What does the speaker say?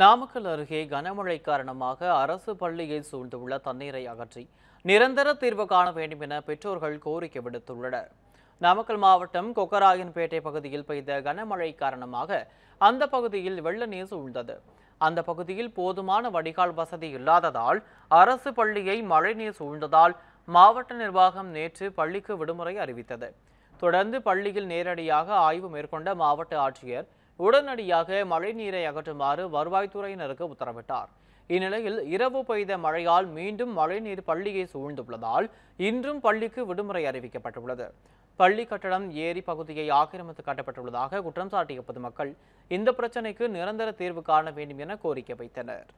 நாமக்கல் அருகே கனமழை காரணமாக அரசு பள்ளியை சூழ்ந்துள்ள தண்ணீரை அகற்றி நிரந்தர தீர்வு காண வேண்டும் என பெற்றோர்கள் கோரிக்கை விடுத்துள்ளனர் நாமக்கல் மாவட்டம் கொக்கராயன்பேட்டை பகுதியில் பெய்த கனமழை காரணமாக அந்த பகுதியில் வெள்ள நீர் சூழ்ந்தது அந்த பகுதியில் போதுமான வடிகால் வசதி இல்லாததால் அரசு பள்ளியை மழைநீர் சூழ்ந்ததால் மாவட்ட நிர்வாகம் நேற்று பள்ளிக்கு விடுமுறை அறிவித்தது தொடர்ந்து பள்ளியில் நேரடியாக ஆய்வு மேற்கொண்ட மாவட்ட ஆட்சியர் உடனடியாக மழைநீரை அகற்றுமாறு வருவாய்த்துறையினருக்கு உத்தரவிட்டார் இந்நிலையில் இரவு பெய்த மழையால் மீண்டும் மழைநீர் பள்ளியை சூழ்ந்துள்ளதால் இன்றும் பள்ளிக்கு விடுமுறை அறிவிக்கப்பட்டுள்ளது பள்ளி கட்டடம் ஏரி பகுதியை ஆக்கிரமித்து கட்டப்பட்டுள்ளதாக குற்றம் சாட்டிய பொதுமக்கள் இந்த பிரச்சினைக்கு நிரந்தர தீர்வு காண வேண்டும் என கோரிக்கை வைத்தனர்